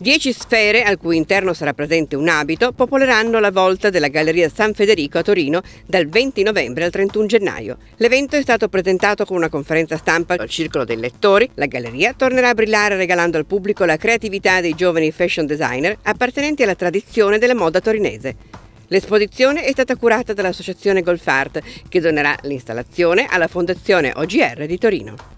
Dieci sfere, al cui interno sarà presente un abito, popoleranno la volta della Galleria San Federico a Torino dal 20 novembre al 31 gennaio. L'evento è stato presentato con una conferenza stampa al Circolo dei Lettori. La galleria tornerà a brillare regalando al pubblico la creatività dei giovani fashion designer appartenenti alla tradizione della moda torinese. L'esposizione è stata curata dall'associazione Golf Art, che donerà l'installazione alla Fondazione OGR di Torino.